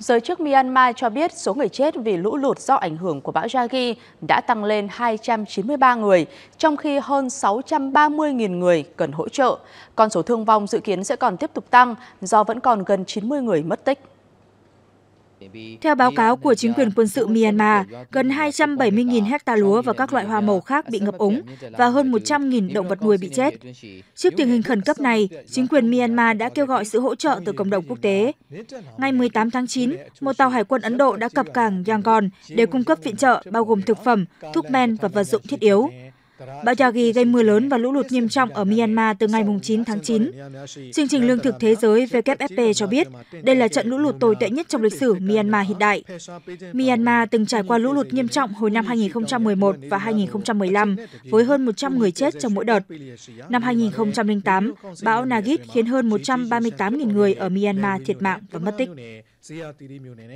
Giới chức Myanmar cho biết số người chết vì lũ lụt do ảnh hưởng của bão Yagi đã tăng lên 293 người, trong khi hơn 630.000 người cần hỗ trợ. Con số thương vong dự kiến sẽ còn tiếp tục tăng do vẫn còn gần 90 người mất tích. Theo báo cáo của chính quyền quân sự Myanmar, gần 270.000 hecta lúa và các loại hoa màu khác bị ngập úng và hơn 100.000 động vật nuôi bị chết. Trước tình hình khẩn cấp này, chính quyền Myanmar đã kêu gọi sự hỗ trợ từ cộng đồng quốc tế. Ngày 18 tháng 9, một tàu hải quân Ấn Độ đã cập cảng Yangon để cung cấp viện trợ bao gồm thực phẩm, thuốc men và vật dụng thiết yếu. Bão Bajagi gây mưa lớn và lũ lụt nghiêm trọng ở Myanmar từ ngày 9 tháng 9. Chương trình Lương thực Thế giới WFP cho biết đây là trận lũ lụt tồi tệ nhất trong lịch sử Myanmar hiện đại. Myanmar từng trải qua lũ lụt nghiêm trọng hồi năm 2011 và 2015 với hơn 100 người chết trong mỗi đợt. Năm 2008, bão Nagit khiến hơn 138.000 người ở Myanmar thiệt mạng và mất tích.